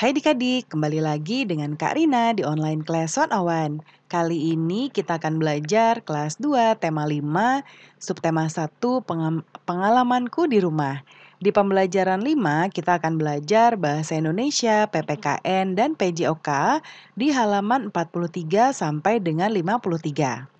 Hai adik-adik, kembali lagi dengan Kak Rina di online kelas One Awan. Kali ini kita akan belajar kelas 2, tema 5, subtema 1, pengalamanku di rumah. Di pembelajaran 5, kita akan belajar Bahasa Indonesia, PPKN, dan PJOK di halaman 43 sampai dengan 53.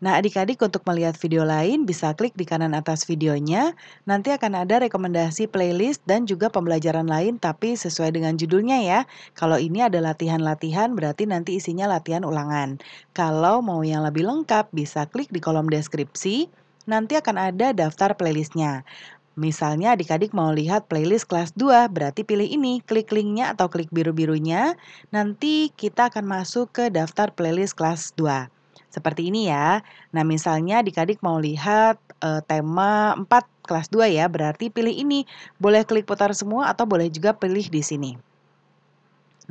Nah, adik-adik untuk melihat video lain bisa klik di kanan atas videonya. Nanti akan ada rekomendasi playlist dan juga pembelajaran lain tapi sesuai dengan judulnya ya. Kalau ini ada latihan-latihan berarti nanti isinya latihan ulangan. Kalau mau yang lebih lengkap bisa klik di kolom deskripsi. Nanti akan ada daftar playlistnya. Misalnya adik-adik mau lihat playlist kelas 2, berarti pilih ini, klik linknya atau klik biru-birunya. Nanti kita akan masuk ke daftar playlist kelas 2. Seperti ini ya. Nah, misalnya adik-adik mau lihat e, tema 4 kelas 2 ya, berarti pilih ini. Boleh klik putar semua atau boleh juga pilih di sini.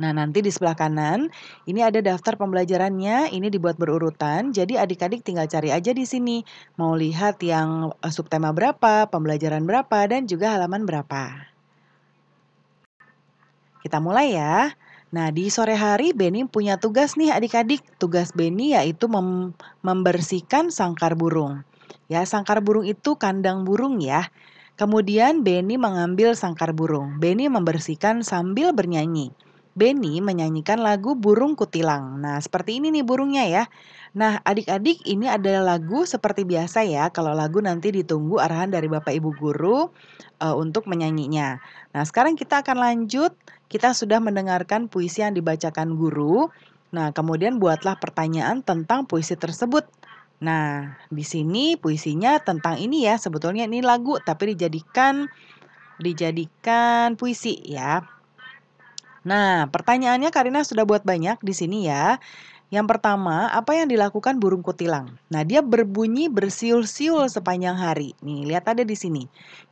Nah, nanti di sebelah kanan ini ada daftar pembelajarannya, ini dibuat berurutan. Jadi adik-adik tinggal cari aja di sini. Mau lihat yang eh, subtema berapa, pembelajaran berapa dan juga halaman berapa. Kita mulai ya. Nah, di sore hari Benny punya tugas nih adik-adik. Tugas Benny yaitu mem membersihkan sangkar burung. Ya, sangkar burung itu kandang burung ya. Kemudian Benny mengambil sangkar burung. Benny membersihkan sambil bernyanyi. Benny menyanyikan lagu Burung Kutilang. Nah, seperti ini nih burungnya ya. Nah, adik-adik ini adalah lagu seperti biasa ya. Kalau lagu nanti ditunggu arahan dari Bapak Ibu guru uh, untuk menyanyinya. Nah, sekarang kita akan lanjut. Kita sudah mendengarkan puisi yang dibacakan guru. Nah, kemudian buatlah pertanyaan tentang puisi tersebut. Nah, di sini puisinya tentang ini ya. Sebetulnya ini lagu tapi dijadikan dijadikan puisi ya. Nah, pertanyaannya Karina sudah buat banyak di sini ya. Yang pertama, apa yang dilakukan burung kutilang? Nah, dia berbunyi bersiul-siul sepanjang hari. Nih, lihat ada di sini.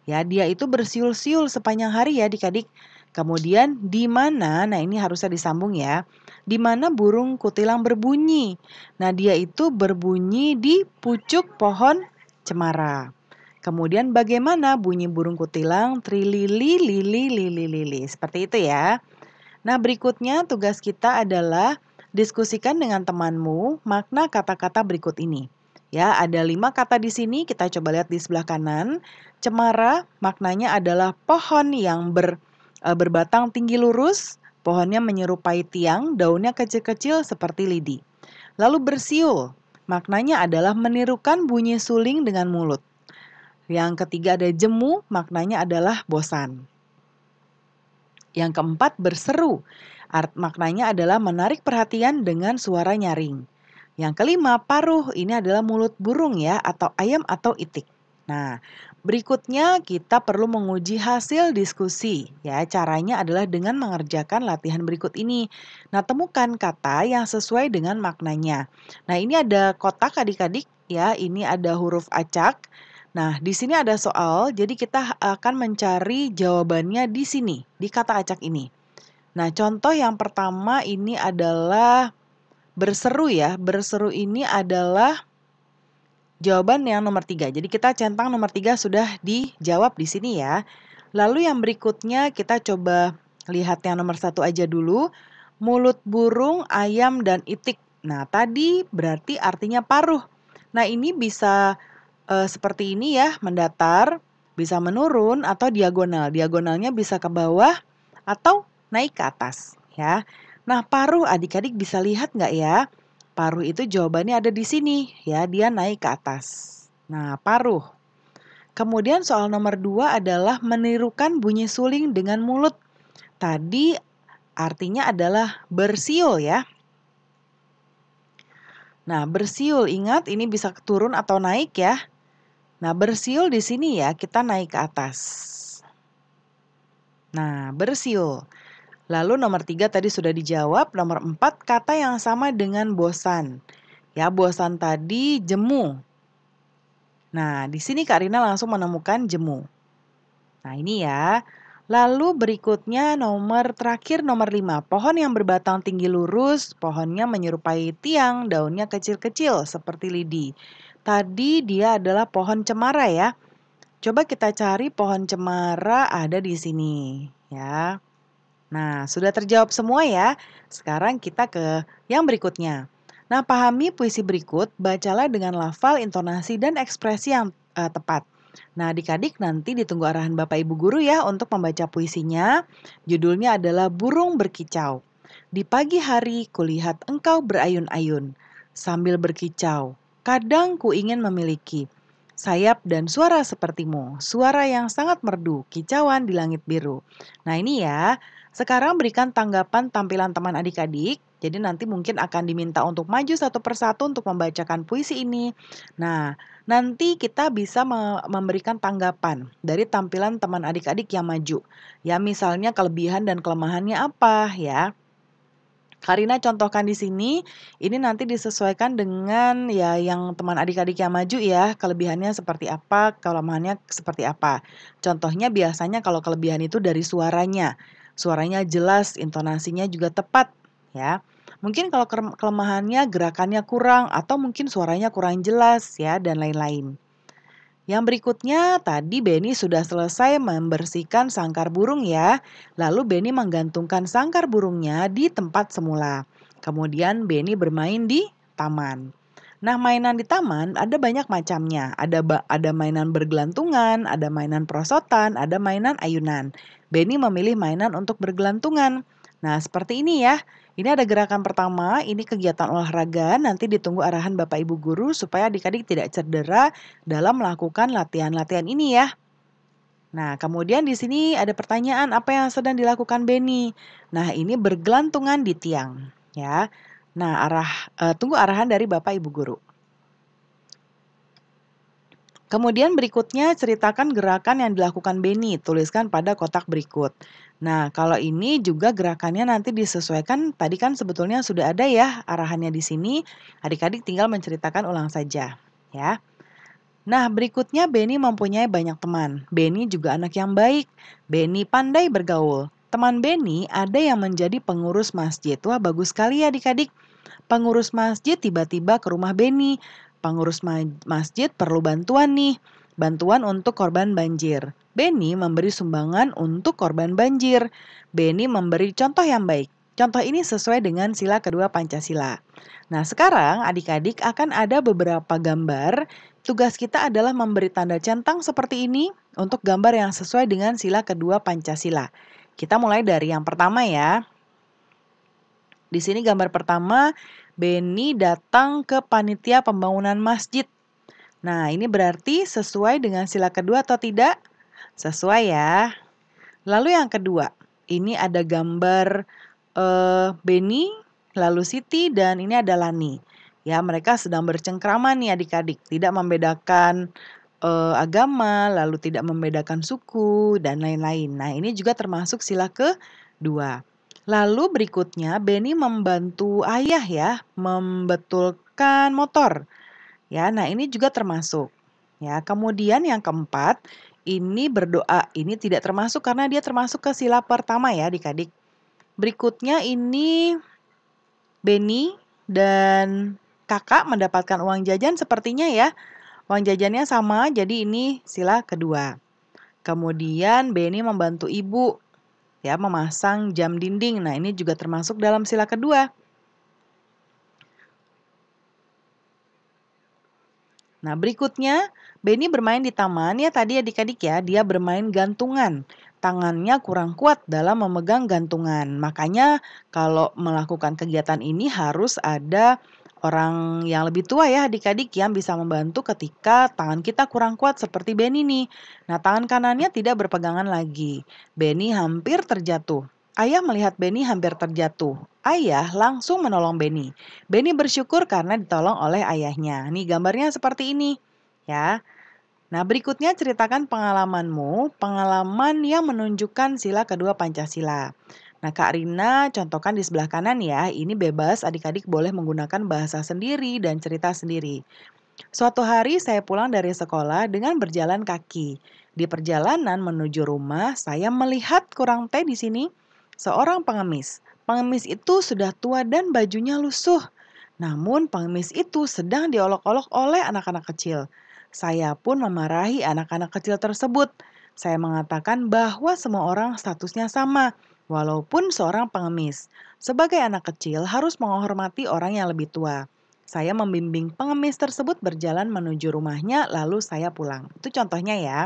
Ya, dia itu bersiul-siul sepanjang hari ya, dikadik. Kemudian di mana? Nah, ini harusnya disambung ya. Di mana burung kutilang berbunyi? Nah, dia itu berbunyi di pucuk pohon cemara. Kemudian bagaimana bunyi burung kutilang trilili lili lili lili seperti itu ya. Nah, berikutnya tugas kita adalah diskusikan dengan temanmu makna kata-kata berikut ini. Ya, ada lima kata di sini, kita coba lihat di sebelah kanan. Cemara maknanya adalah pohon yang ber, eh, berbatang tinggi lurus, pohonnya menyerupai tiang, daunnya kecil-kecil seperti lidi. Lalu bersiul, maknanya adalah menirukan bunyi suling dengan mulut. Yang ketiga ada jemu, maknanya adalah bosan. Yang keempat, berseru. Art maknanya adalah menarik perhatian dengan suara nyaring. Yang kelima, paruh. Ini adalah mulut burung ya, atau ayam atau itik. Nah, berikutnya kita perlu menguji hasil diskusi. Ya, caranya adalah dengan mengerjakan latihan berikut ini. Nah, temukan kata yang sesuai dengan maknanya. Nah, ini ada kotak adik-adik ya, ini ada huruf acak, Nah, di sini ada soal, jadi kita akan mencari jawabannya di sini, di kata acak ini. Nah, contoh yang pertama ini adalah berseru ya. Berseru ini adalah jawaban yang nomor tiga. Jadi kita centang nomor tiga sudah dijawab di sini ya. Lalu yang berikutnya kita coba lihat yang nomor satu aja dulu. Mulut burung, ayam, dan itik. Nah, tadi berarti artinya paruh. Nah, ini bisa e, seperti ini ya, mendatar, bisa menurun atau diagonal. Diagonalnya bisa ke bawah atau naik ke atas ya. Nah, paruh adik-adik bisa lihat nggak ya? Paruh itu jawabannya ada di sini ya, dia naik ke atas. Nah, paruh. Kemudian soal nomor dua adalah menirukan bunyi suling dengan mulut. Tadi artinya adalah bersiul ya. Nah, bersiul ingat ini bisa turun atau naik ya. Nah, bersiul di sini ya, kita naik ke atas. Nah, bersiul. Lalu nomor tiga tadi sudah dijawab, nomor empat kata yang sama dengan bosan. Ya, bosan tadi jemu. Nah, di sini Kak Rina langsung menemukan jemu. Nah, ini ya. Lalu berikutnya nomor terakhir nomor lima Pohon yang berbatang tinggi lurus, pohonnya menyerupai tiang, daunnya kecil-kecil seperti lidi. Tadi dia adalah pohon cemara ya. Coba kita cari pohon cemara ada di sini ya. Nah, sudah terjawab semua ya. Sekarang kita ke yang berikutnya. Nah, pahami puisi berikut, bacalah dengan lafal, intonasi, dan ekspresi yang uh, tepat. Nah, adik-adik nanti ditunggu arahan Bapak Ibu guru ya untuk membaca puisinya. Judulnya adalah Burung Berkicau. Di pagi hari kulihat engkau berayun-ayun sambil berkicau. Kadang ku ingin memiliki sayap dan suara sepertimu, suara yang sangat merdu, kicauan di langit biru. Nah ini ya, sekarang berikan tanggapan tampilan teman adik-adik. Jadi nanti mungkin akan diminta untuk maju satu persatu untuk membacakan puisi ini. Nah, nanti kita bisa memberikan tanggapan dari tampilan teman adik-adik yang maju. Ya, misalnya kelebihan dan kelemahannya apa ya. Karina contohkan di sini, ini nanti disesuaikan dengan ya yang teman adik-adik yang maju ya, kelebihannya seperti apa, kelemahannya seperti apa. Contohnya biasanya kalau kelebihan itu dari suaranya. Suaranya jelas, intonasinya juga tepat ya. Mungkin kalau kelemahannya gerakannya kurang atau mungkin suaranya kurang jelas ya dan lain-lain. Yang berikutnya, tadi Beni sudah selesai membersihkan sangkar burung ya. Lalu Beni menggantungkan sangkar burungnya di tempat semula. Kemudian Beni bermain di taman. Nah, mainan di taman ada banyak macamnya. Ada ada mainan bergelantungan, ada mainan perosotan, ada mainan ayunan. Beni memilih mainan untuk bergelantungan. Nah, seperti ini ya. Ini ada gerakan pertama, ini kegiatan olahraga, nanti ditunggu arahan Bapak Ibu guru supaya adik-adik tidak cedera dalam melakukan latihan-latihan ini ya. Nah, kemudian di sini ada pertanyaan apa yang sedang dilakukan Beni. Nah, ini bergelantungan di tiang ya. Nah, arah uh, tunggu arahan dari Bapak Ibu guru. Kemudian berikutnya ceritakan gerakan yang dilakukan Benny, tuliskan pada kotak berikut. Nah, kalau ini juga gerakannya nanti disesuaikan, tadi kan sebetulnya sudah ada ya arahannya di sini, adik-adik tinggal menceritakan ulang saja ya. Nah, berikutnya Benny mempunyai banyak teman. Benny juga anak yang baik. Benny pandai bergaul. Teman Benny ada yang menjadi pengurus masjid. Wah, bagus sekali ya adik-adik. Pengurus masjid tiba-tiba ke rumah Benny. Pengurus masjid perlu bantuan nih, bantuan untuk korban banjir. Beni memberi sumbangan untuk korban banjir. Beni memberi contoh yang baik. Contoh ini sesuai dengan sila kedua Pancasila. Nah, sekarang adik-adik akan ada beberapa gambar. Tugas kita adalah memberi tanda centang seperti ini untuk gambar yang sesuai dengan sila kedua Pancasila. Kita mulai dari yang pertama ya. Di sini gambar pertama Beni datang ke panitia pembangunan masjid. Nah, ini berarti sesuai dengan sila kedua atau tidak? Sesuai ya. Lalu yang kedua, ini ada gambar eh, Beni, lalu Siti, dan ini ada Lani. Ya, mereka sedang bercengkrama nih adik-adik, tidak membedakan eh, agama, lalu tidak membedakan suku, dan lain-lain. Nah, ini juga termasuk sila kedua. Lalu berikutnya Benny membantu ayah ya membetulkan motor. Ya, nah ini juga termasuk. Ya, kemudian yang keempat, ini berdoa. Ini tidak termasuk karena dia termasuk ke sila pertama ya adik-adik. Berikutnya ini Benny dan kakak mendapatkan uang jajan sepertinya ya. Uang jajannya sama, jadi ini sila kedua. Kemudian Benny membantu ibu ya memasang jam dinding. Nah, ini juga termasuk dalam sila kedua. Nah, berikutnya Benny bermain di taman ya tadi adik-adik ya, dia bermain gantungan. Tangannya kurang kuat dalam memegang gantungan. Makanya kalau melakukan kegiatan ini harus ada Orang yang lebih tua ya adik-adik yang bisa membantu ketika tangan kita kurang kuat seperti Benny ini. Nah tangan kanannya tidak berpegangan lagi. Benny hampir terjatuh. Ayah melihat Benny hampir terjatuh. Ayah langsung menolong Benny. Benny bersyukur karena ditolong oleh ayahnya. Nih gambarnya seperti ini ya. Nah berikutnya ceritakan pengalamanmu, pengalaman yang menunjukkan sila kedua Pancasila. Nah, Kak Rina contohkan di sebelah kanan ya, ini bebas adik-adik boleh menggunakan bahasa sendiri dan cerita sendiri. Suatu hari saya pulang dari sekolah dengan berjalan kaki. Di perjalanan menuju rumah, saya melihat kurang teh di sini seorang pengemis. Pengemis itu sudah tua dan bajunya lusuh. Namun pengemis itu sedang diolok-olok oleh anak-anak kecil. Saya pun memarahi anak-anak kecil tersebut. Saya mengatakan bahwa semua orang statusnya sama, walaupun seorang pengemis. Sebagai anak kecil harus menghormati orang yang lebih tua. Saya membimbing pengemis tersebut berjalan menuju rumahnya lalu saya pulang. Itu contohnya ya.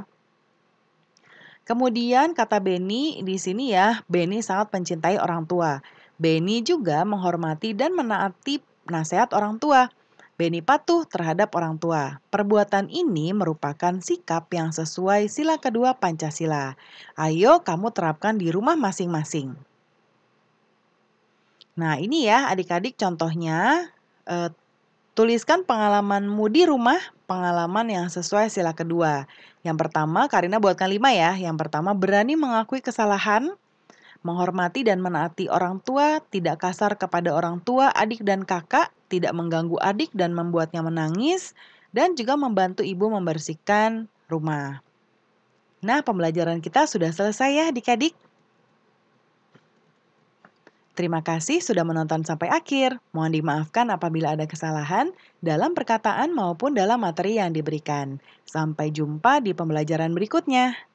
Kemudian kata Benny di sini ya, Benny sangat mencintai orang tua. Benny juga menghormati dan menaati nasihat orang tua. Beni patuh terhadap orang tua. Perbuatan ini merupakan sikap yang sesuai sila kedua Pancasila. Ayo kamu terapkan di rumah masing-masing. Nah, ini ya adik-adik contohnya e, tuliskan pengalamanmu di rumah, pengalaman yang sesuai sila kedua. Yang pertama, Karina buatkan lima ya. Yang pertama, berani mengakui kesalahan menghormati dan menaati orang tua, tidak kasar kepada orang tua, adik dan kakak, tidak mengganggu adik dan membuatnya menangis, dan juga membantu ibu membersihkan rumah. Nah, pembelajaran kita sudah selesai ya, adik-adik. Terima kasih sudah menonton sampai akhir. Mohon dimaafkan apabila ada kesalahan dalam perkataan maupun dalam materi yang diberikan. Sampai jumpa di pembelajaran berikutnya.